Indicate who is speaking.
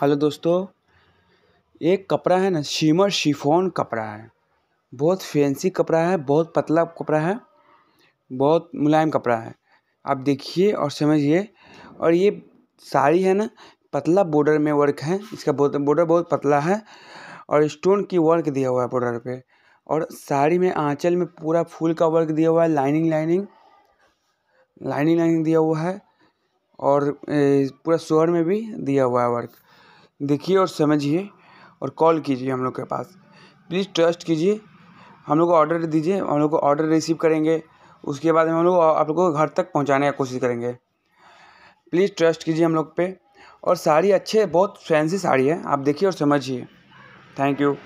Speaker 1: hello दोस्तों एक कपड़ा है ना शिमर शिफॉन कपड़ा है बहुत फैंसी कपड़ा है बहुत पतला कपड़ा है बहुत मुलायम कपड़ा है आप देखिए और समझिए और ये साड़ी है ना पतला बॉर्डर में वर्क है इसका बहुत बॉर्डर बहुत पतला है और स्टोन की वर्क दिया हुआ है बॉर्डर पे और साड़ी में आंचल में पूरा फूल का वर्क दिया हुआ है लाइनिंग लाइनिंग लाइनिंग लाइनिंग दिया हुआ है और पूरा शोर में भी दिया हुआ है वर्क देखिए और समझिए और कॉल कीजिए हम लोग के पास प्लीज़ ट्रस्ट कीजिए हम लोग को ऑर्डर दीजिए हम लोग को ऑर्डर रिसीव करेंगे उसके बाद हम लोग आप लोगों को घर तक पहुँचाने का कोशिश करेंगे प्लीज़ ट्रस्ट कीजिए हम लोग पे और साड़ी अच्छे बहुत फैंसी साड़ी है आप देखिए और समझिए थैंक यू